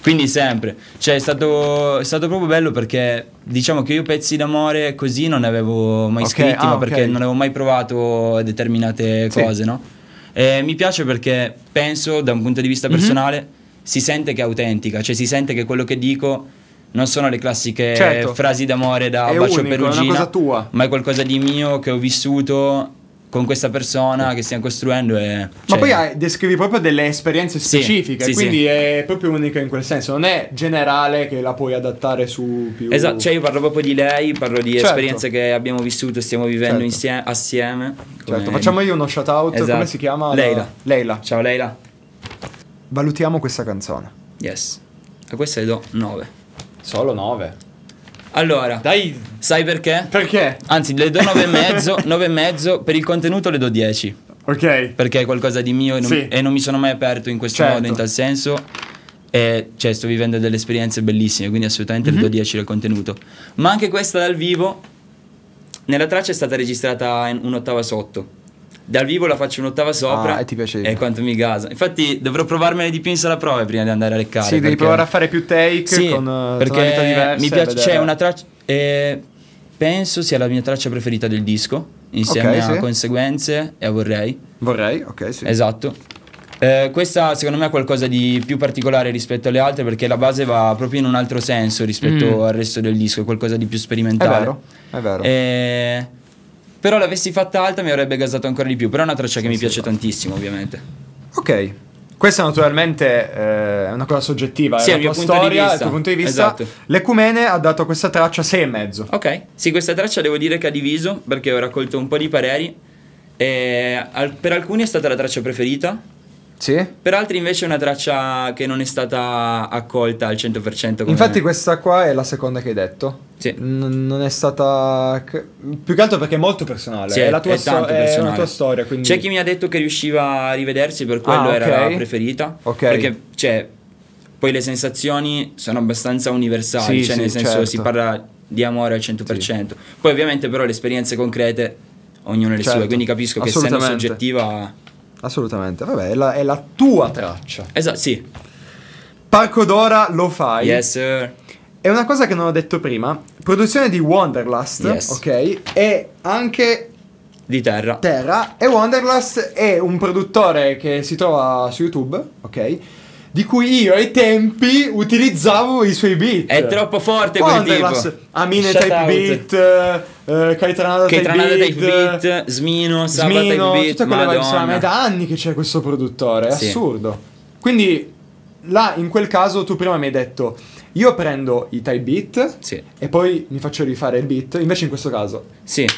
Quindi sempre. Cioè è stato, è stato, proprio bello perché diciamo che io pezzi d'amore così non ne avevo mai okay, scritti, ah, ma okay. perché non avevo mai provato determinate cose, no? E mi piace perché penso da un punto di vista mhm. personale mm-hmm. si sente che è autentica, cioè si sente che quello che dico non sono le classiche certo. frasi d'amore da è bacio unico, perugina, è ma è qualcosa di mio che ho vissuto con questa persona che stiamo costruendo. E, cioè... Ma poi hai, descrivi proprio delle esperienze specifiche, sì, sì, quindi sì. è proprio unica in quel senso, non è generale che la puoi adattare su più. Esatto, cioè io parlo proprio di lei, parlo di certo. esperienze che abbiamo vissuto, stiamo vivendo certo. insieme, assieme. Certo, come... Certo, facciamo io uno shout out, esatto. come si chiama? Leila. Leila. Ciao Leila. Valutiamo questa canzone. Yes. A questa le do 9. Solo 9. Allora, Dai. sai perché? Perché? Anzi, le do 9 e mezzo, 9 e mezzo, per il contenuto le do 10. Ok. Perché è qualcosa di mio e non, sì. e non mi sono mai aperto in questo certo. modo, in tal senso. E cioè, sto vivendo delle esperienze bellissime, quindi assolutamente mm-hmm. le do 10 mhm. del contenuto. Ma anche questa dal vivo, nella traccia è stata registrata un'ottava sotto dal vivo la faccio un'ottava sopra ah, e ti piace è quanto mi gasa infatti dovrò provarmene di più in sala prove prima di andare a leccare sì perché... devi provare a fare più take sì, con eh, perché diverse mi piace c'è una traccia eh, penso sia la mia traccia preferita del disco insieme okay, a sì. conseguenze e a vorrei vorrei ok sì esatto eh, questa secondo me è qualcosa di più particolare rispetto alle altre perché la base va proprio in un altro senso rispetto mm. al resto del disco, è qualcosa di più sperimentale. È vero, è vero. Eh, però l'avessi fatta alta mi avrebbe gasato ancora di più. Però è una traccia che mi piace tantissimo, ovviamente. Ok. Questa naturalmente eh, è una cosa soggettiva, sì, è la tua storia, il tuo punto di vista. Esatto. L'Ecumene ha dato a questa traccia 6,5. Ok, sì, questa traccia devo dire che ha diviso perché ho raccolto un po' di pareri. per alcuni è stata la traccia preferita, sì. Per altri invece è una traccia che non è stata accolta al 100%. Infatti questa qua è la seconda che hai detto. Sì. N- non è stata... Più che altro perché è molto personale. Sì, è, la tua, è sto- è tua storia. Quindi... C'è chi mi ha detto che riusciva a rivedersi, per quello ah, era la preferita. Ok. Perché, cioè, poi le sensazioni sono abbastanza universali, sì, cioè, sì, nel senso certo. si parla di amore al 100%. Sì. Poi ovviamente però le esperienze concrete, ognuno le certo. sue, quindi capisco che essendo soggettiva assolutamente. Vabbè, è la, è la tua traccia. Esatto, sì. Parco d'ora lo fai. Yes, sir. È una cosa che non ho detto prima. Produzione di Wonderlust, yes. ok? E anche di Terra. Terra e Wanderlust è un produttore che si trova su YouTube, ok? di cui io ai tempi utilizzavo i suoi beat. È troppo forte Wonderlass, quel tipo. Amine Shout type out. beat, eh, eh Caetranada type, type beat, beat Smino, Sabra Smino, type beat, tutte quelle È da anni che c'è questo produttore, è sì. assurdo. Quindi là in quel caso tu prima mi hai detto io prendo i type beat sì. e poi mi faccio rifare il beat, invece in questo caso Sì.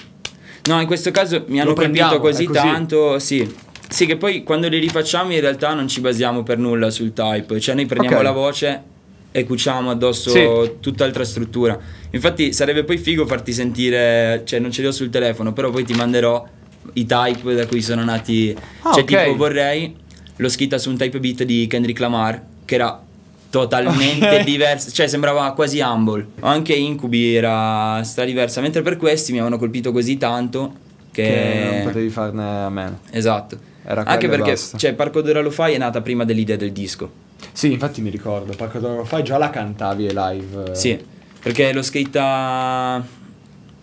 No, in questo caso mi hanno Lo capito così, così tanto, sì. Sì, che poi quando li rifacciamo in realtà non ci basiamo per nulla sul type, cioè noi prendiamo okay. la voce e cuciamo addosso sì. tutt'altra struttura. Infatti sarebbe poi figo farti sentire, cioè non ce li ho sul telefono, però poi ti manderò i type da cui sono nati. Ah, cioè okay. tipo vorrei, l'ho scritta su un type beat di Kendrick Lamar, che era totalmente diversa, cioè sembrava quasi humble. Anche Incubi era stra diversa, mentre per questi mi avevano colpito così tanto che, che non potevi farne a meno. Esatto. Era Anche perché cioè, Parco d'Ora lo fai è nata prima dell'idea del disco. Sì, infatti mi ricordo, Parco d'Ora lo fai già la cantavi live. Sì, perché l'ho scritta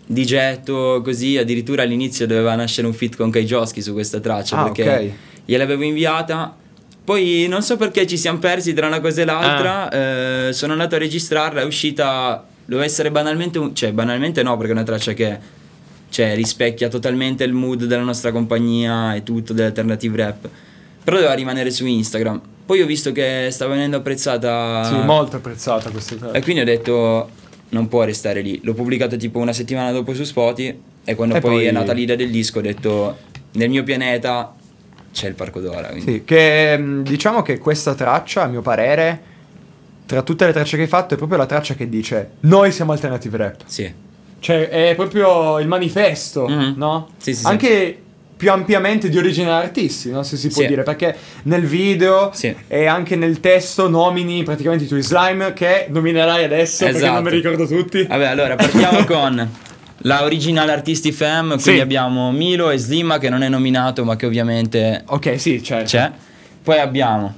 di getto così, addirittura all'inizio doveva nascere un fit con Kajoski su questa traccia ah, perché okay. gliel'avevo inviata poi non so perché ci siamo persi tra una cosa e l'altra, ah. eh, sono andato a registrarla, è uscita, doveva essere banalmente, un, cioè banalmente no perché è una traccia che cioè rispecchia totalmente il mood della nostra compagnia e tutto dell'alternative rap. Però doveva rimanere su Instagram. Poi ho visto che stava venendo apprezzata. Sì, molto apprezzata questa cosa. E quindi ho detto non può restare lì. L'ho pubblicato tipo una settimana dopo su Spotify e quando e poi, poi, è nata l'idea del disco ho detto nel mio pianeta c'è il Parco d'Ora. Quindi. Sì, che mm, diciamo che questa traccia, a mio parere, tra tutte le tracce che hai fatto è proprio la traccia che dice noi siamo alternative rap. Sì. Cioè, è proprio il manifesto, mm-hmm. no? Sì, sì, Anche più ampiamente di origine artisti, no? Se si può dire, perché nel video e anche nel testo nomini praticamente i tuoi slime che nominerai adesso esatto. perché non mi esatto. ricordo tutti. Vabbè, allora partiamo con la original Artisti Fam, quindi sì. abbiamo Milo e Slima che non è nominato ma che ovviamente Ok, sì, certo. c'è. Poi abbiamo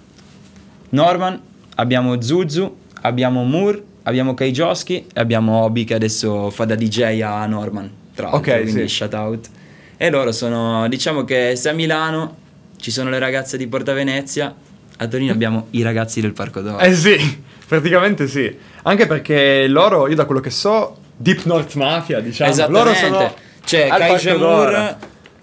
Norman, abbiamo Zuzu, abbiamo Moore, abbiamo Kai e abbiamo Obi che adesso fa da DJ a Norman, tra l'altro, okay, quindi sì. shout out. E loro sono, diciamo che se a Milano ci sono le ragazze di Porta Venezia, a Torino abbiamo i ragazzi del Parco d'Oro. Eh sì, praticamente sì. Anche perché loro, io da quello che so, Deep North Mafia, diciamo. Esattamente. Loro sono cioè, Kai Jamur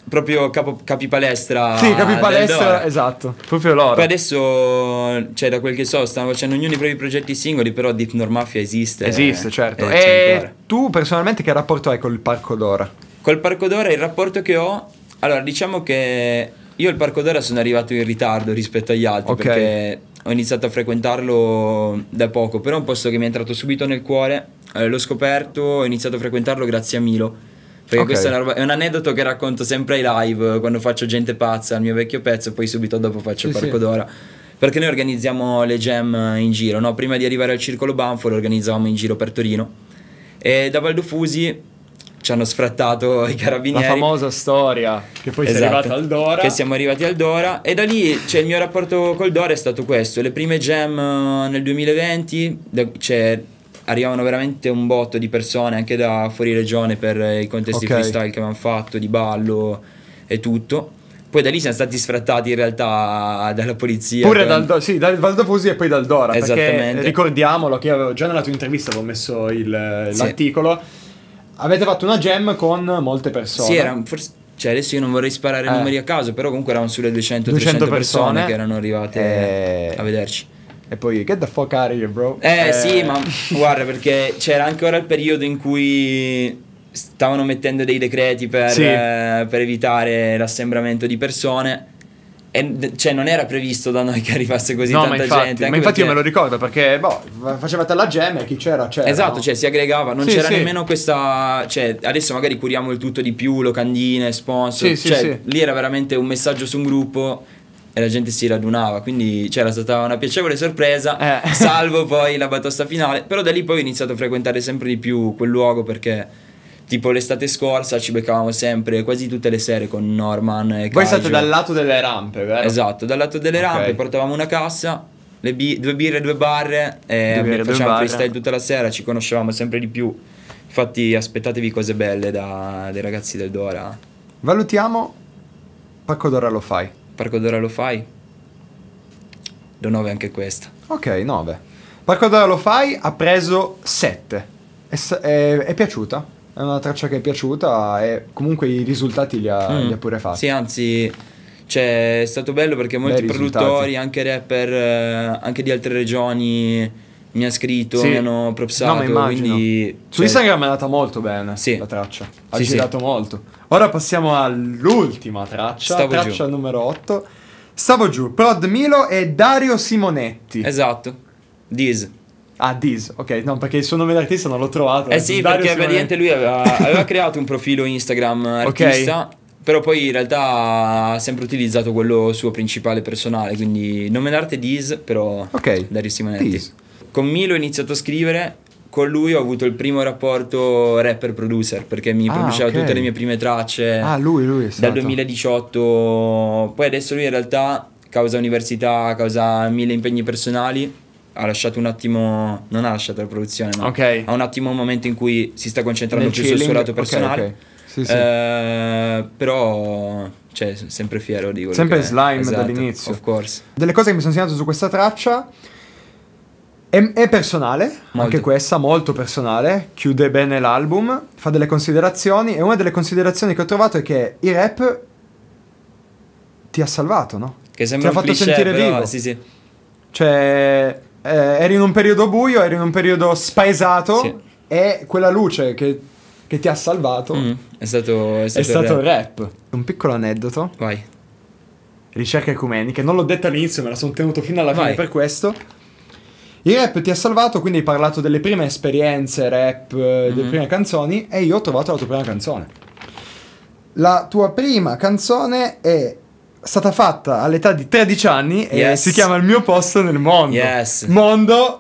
proprio capo, capipalestra. Sì, capipalestra, esatto, proprio loro. Poi adesso, cioè, da quel che so, stanno facendo ognuno i propri progetti singoli, però Deep North Mafia esiste. Esiste, eh, certo. Eh, e, e tu personalmente che rapporto hai col Parco d'Ora? Col Parco d'Ora il rapporto che ho, allora diciamo che io il Parco d'Ora sono arrivato in ritardo rispetto agli altri okay. perché ho iniziato a frequentarlo da poco, però è un posto che mi è entrato subito nel cuore, eh, l'ho scoperto, ho iniziato a frequentarlo grazie a Milo perché okay. questo è, roba, è, un aneddoto che racconto sempre ai live quando faccio gente pazza al mio vecchio pezzo, poi subito dopo faccio il Parco sì. d'Ora. Perché noi organizziamo le jam in giro, no? Prima di arrivare al Circolo Banfo le organizzavamo in giro per Torino. E da Valdofusi ci hanno sfrattato i carabinieri. La famosa storia che poi esatto, è arrivata al Dora. Che siamo arrivati al Dora e da lì cioè, il mio rapporto col Dora è stato questo. Le prime jam eh, nel 2020 c'è arrivavano veramente un botto di persone anche da fuori regione per i contesti okay. freestyle che avevano fatto, di ballo e tutto. Poi da lì siamo stati sfrattati in realtà dalla polizia. Pure dal, Do- sì, dal Valdofusi e poi dal Dora. Esattamente. ricordiamolo che io avevo già nella tua intervista avevo messo il, sì. l'articolo. Avete fatto una jam con molte persone. Sì, era, forse, cioè adesso io non vorrei sparare eh. numeri a caso, però comunque erano sulle 200-300 persone, persone, che erano arrivate eh. a vederci. E poi, get the fuck out of here, bro. Eh, eh. sì, ma guarda, perché c'era anche ora il periodo in cui stavano mettendo dei decreti per, sì. eh, per evitare l'assembramento di persone. E, cioè, non era previsto da noi che arrivasse così no, tanta ma infatti, gente. Ma infatti, perché... io me lo ricordo perché boh, facevate la gemma e chi c'era, c'era. Esatto, no? cioè, si aggregava. Non sì, c'era sì. nemmeno questa. Cioè, adesso magari curiamo il tutto di più, locandine, sponsor. Sì, cioè, lì era veramente un messaggio su un gruppo e la gente si radunava, quindi c'era stata una piacevole sorpresa, eh. salvo poi la batosta finale, però da lì poi ho iniziato a frequentare sempre di più quel luogo perché tipo l'estate scorsa ci beccavamo sempre quasi tutte le sere con Norman e Voi state dal lato delle rampe, vero? Esatto, dal lato delle okay. rampe portavamo una cassa, bi- due birre, e due barre e due facevamo freestyle tutta la sera, ci conoscevamo sempre di più. Infatti aspettatevi cose belle dai ragazzi del Dora. Valutiamo Pacco Dora lo fai. Parco d'ora lo fai? Do 9 anche questa. Ok, 9. Parco d'ora lo fai ha preso 7. È, è, è, piaciuta. È una traccia che è piaciuta e comunque i risultati li ha, mm. li ha pure fatti. Sì, anzi, cioè, è stato bello perché molti produttori, anche rapper, eh, anche di altre regioni mi ha scritto, sì. mi hanno propsato, no, ma quindi... Su cioè Instagram è andata molto bene sì. la traccia, ha sì, girato sì. molto. Ora passiamo all'ultima traccia, Stavo traccia giù. numero 8. Stavo giù, Prod Milo e Dario Simonetti. Esatto, Diz. Ah, Diz, ok, no, perché il suo nome d'artista non l'ho trovato. Eh sì, Dario perché Simonetti. praticamente lui aveva, aveva creato un profilo Instagram artista okay. Però poi in realtà ha sempre utilizzato quello suo principale personale, quindi nome d'arte Diz, però okay. Dario Simonetti. Diz con Milo ho iniziato a scrivere, con lui ho avuto il primo rapporto rapper-producer perché mi ah, produceva okay. tutte le mie prime tracce. Ah, lui, lui è stato. Dal 2018, poi adesso lui in realtà, causa università, causa mille impegni personali, ha lasciato un attimo, non ha lasciato la produzione, ma okay. ha un attimo un momento in cui si sta concentrando più sul suo lato personale. Okay, sì, sì. Eh, però cioè, sempre fiero di quello sempre slime esatto, dall'inizio of course delle cose che mi sono segnato su questa traccia è, è personale, molto. anche questa, molto personale, chiude bene l'album, fa delle considerazioni e una delle considerazioni che ho trovato è che il rap ti ha salvato, no? Che sembra ti ha fatto cliché, sentire però, vivo. Sì, sì. Cioè, eh, eri in un periodo buio, eri in un periodo spaesato sì. e quella luce che, che ti ha salvato mm, è stato, è stato, è stato rap. rap. Un piccolo aneddoto. Vai. Ricerca ecumeniche, non l'ho detto all'inizio, me la sono tenuto fino alla fine per questo. Il rap ti ha salvato, quindi hai parlato delle prime esperienze rap, mm-hmm. delle mhm. prime canzoni e io ho trovato la tua prima canzone. La tua prima canzone è stata fatta all'età di 13 anni yes. e si chiama Il mio posto nel mondo. Yes. Mondo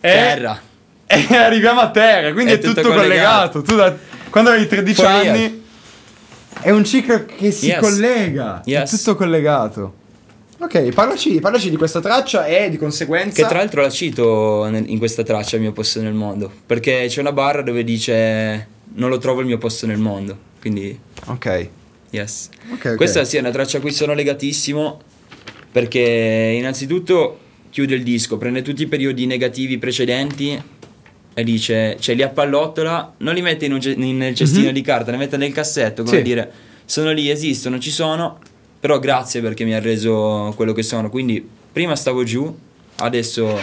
è terra. E arriviamo a terra, quindi è, è tutto, tutto, collegato. collegato. Tu da, quando avevi 13 Poi anni io. è un ciclo che si yes. collega, yes. è tutto collegato. Ok, parlaci, parlaci, di questa traccia e di conseguenza. Che tra l'altro la cito in questa traccia, il mio posto nel mondo. Perché c'è una barra dove dice: Non lo trovo il mio posto nel mondo. Quindi. Ok. Yes. Okay, Questa sì è una traccia a cui sono legatissimo. Perché innanzitutto chiude il disco, prende tutti i periodi negativi precedenti e dice, cioè li appallottola, non li mette in ge- nel cestino mm-hmm. di carta, li mette nel cassetto, come sì. dire, sono lì, esistono, ci sono, però grazie perché mi ha reso quello che sono. Quindi prima stavo giù, adesso...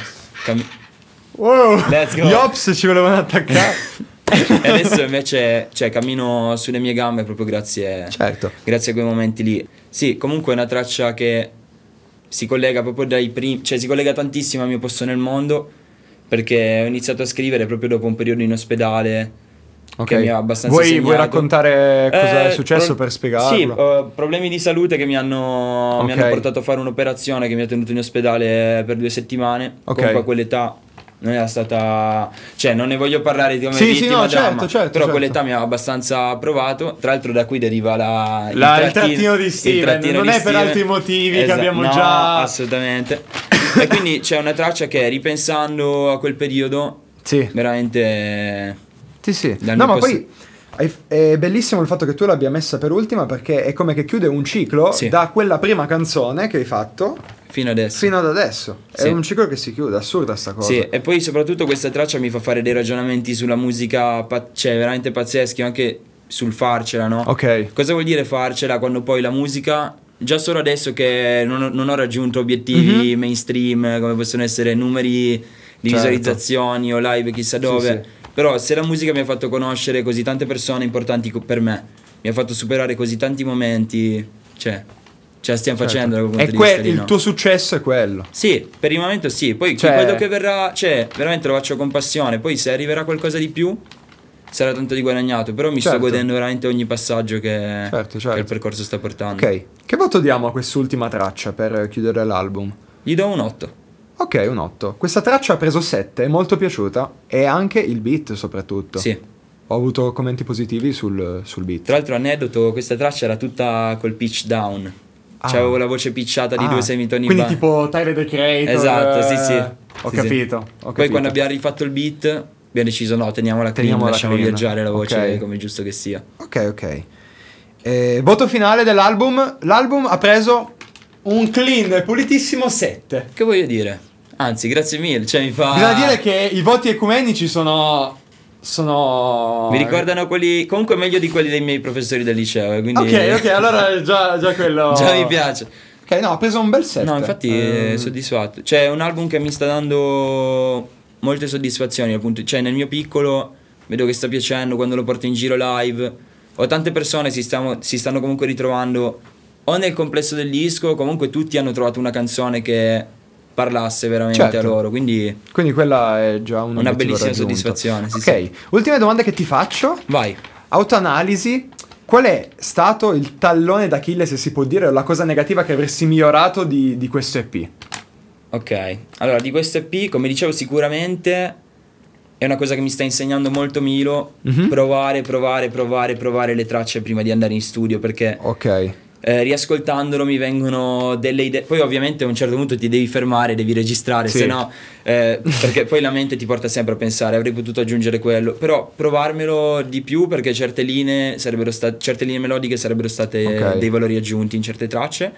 Wow! Let's go! Gli ops ci volevano attaccare! e adesso invece cioè, cammino sulle mie gambe proprio grazie, certo. grazie a quei momenti lì. Sì, comunque è una traccia che si collega proprio dai primi, cioè si collega tantissimo al mio posto nel mondo perché ho iniziato a scrivere proprio dopo un periodo in ospedale okay. che mi ha abbastanza vuoi, segnato. Vuoi raccontare eh, cosa eh, è successo pro- per spiegarlo? Sì, uh, problemi di salute che mi hanno, okay. mi hanno, portato a fare un'operazione che mi ha tenuto in ospedale per due settimane. Okay. Comunque a quell'età non era stata cioè non ne voglio parlare di come sì, vittima sì, no, certo, certo, però certo. quell'età mi ha abbastanza provato tra l'altro da qui deriva la, la il, trattino, il, trattino, di Steven trattino non di è Steven. per altri motivi Esa- che abbiamo no, già assolutamente e quindi c'è una traccia che ripensando a quel periodo sì. veramente sì, sì. No, ma poi è bellissimo il fatto che tu l'abbia messa per ultima perché è come che chiude un ciclo sì. da quella prima canzone che hai fatto fino adesso. Fino ad adesso. Sì. È un ciclo che si chiude, assurda sta cosa. Sì, e poi soprattutto questa traccia mi fa fare dei ragionamenti sulla musica, cioè veramente pazzeschi, anche sul farcela, no? Ok. Cosa vuol dire farcela quando poi la musica già solo adesso che non ho, non ho raggiunto obiettivi mm-hmm. mainstream come possono essere numeri di certo. visualizzazioni o live chissà dove sì, sì però se la musica mi ha fatto conoscere così tante persone importanti per me, mi ha fatto superare così tanti momenti, cioè, ce la stiamo certo. facendo. e que- il no. tuo successo è quello. Sì, per il momento sì. Poi cioè... quello che verrà, cioè, veramente lo faccio con passione. Poi se arriverà qualcosa di più, sarà tanto di guadagnato. Però mi certo. sto godendo veramente ogni passaggio che, certo, che il certo. percorso sta portando. Ok, che voto diamo a quest'ultima traccia per chiudere l'album? Gli do un 8. Ok, un 8. Questa traccia ha preso 7, è molto piaciuta. E anche il beat, soprattutto. Sì. Ho avuto commenti positivi sul, sul beat. Tra l'altro, aneddoto, questa traccia era tutta col pitch down. Ah. Cioè, avevo la voce pitchata di ah. due semitoni Quindi, ba- tipo Tyler the Creator. Esatto, sì, sì. Eh, ho, sì, capito, sì. ho capito. Poi, quando abbiamo rifatto il beat, abbiamo deciso: no, teniamola clean, teniamola lasciamo clean. viaggiare la voce okay. come giusto che sia. Ok, ok. Eh, voto finale dell'album. L'album ha preso un clean pulitissimo 7. Che voglio dire? Anzi, grazie mille, cioè mi fa... Bisogna dire che i voti ecumenici sono... sono... Mi ricordano quelli, comunque meglio di quelli dei miei professori del liceo, eh, quindi... Ok, ok, allora già, già quello... già mi piace. Ok, no, ha preso un bel set. No, infatti mm. soddisfatto. Cioè, è un album che mi sta dando molte soddisfazioni, appunto. Cioè, nel mio piccolo vedo che sta piacendo quando lo porto in giro live. Ho tante persone si, stiamo, si stanno comunque ritrovando o nel complesso del disco, comunque tutti hanno trovato una canzone che parlasse veramente certo. a loro. Quindi, quindi quella è già un una bellissima raggiunto. soddisfazione. Sì, ok, sì. ultima domanda che ti faccio. Vai. Autoanalisi. Qual è stato il tallone d'Achille, se si può dire, o la cosa negativa che avresti migliorato di, di questo EP? Ok, allora di questo EP, come dicevo, sicuramente è una cosa che mi sta insegnando molto Milo, mm-hmm. provare, provare, provare, provare le tracce prima di andare in studio, perché... Ok eh, riascoltandolo mi vengono delle idee. Poi, ovviamente, a un certo punto ti devi fermare, devi registrare, sì. se no, eh, perché poi la mente ti porta sempre a pensare: avrei potuto aggiungere quello. Però provarmelo di più perché certe linee, sarebbero state, certe linee melodiche sarebbero state okay. dei valori aggiunti in certe tracce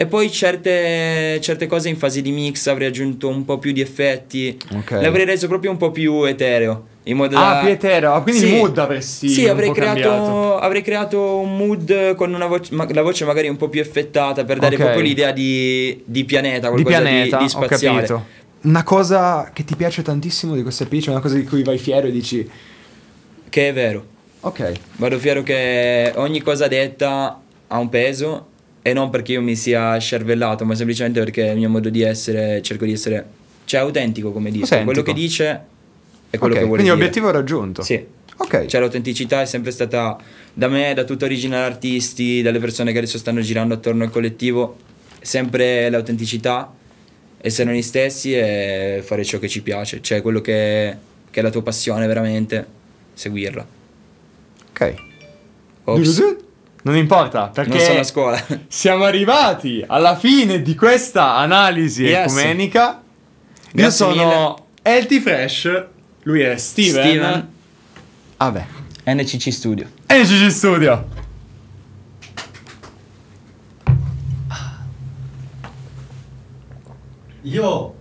e poi certe, certe, cose in fase di mix avrei aggiunto un po' più di effetti, okay. l'avrei reso proprio un po' più etereo. In modo ah, più etereo, ah, quindi sì. mood avresti Sì, avrei creato, avrei creato, un mood con voce, ma, la voce magari un po' più effettata per dare okay. proprio l'idea di, di pianeta, qualcosa di, pianeta, di, di spaziale. Una cosa che ti piace tantissimo di questa pitch, una cosa di cui vai fiero e dici... Che è vero. Ok. Vado fiero che ogni cosa detta ha un peso e non perché io mi sia scervellato, ma semplicemente perché il mio modo di essere, cerco di essere, cioè autentico come dice, autentico. quello che dice è quello okay, che vuole quindi dire. Quindi l'obiettivo raggiunto. Sì. Ok. Cioè l'autenticità è sempre stata da me, da tutta Original Artisti, dalle persone che adesso stanno girando attorno al collettivo, sempre l'autenticità, essere noi stessi e fare ciò che ci piace, cioè quello che, che è la tua passione veramente, seguirla. Ok. Ops. Non importa, perché non sono a scuola. siamo arrivati alla fine di questa analisi yes. ecumenica. Grazie Io sono mille. Fresh, lui è Steven. Steven. Vabbè. Ah, NCC Studio. NCC Studio. Io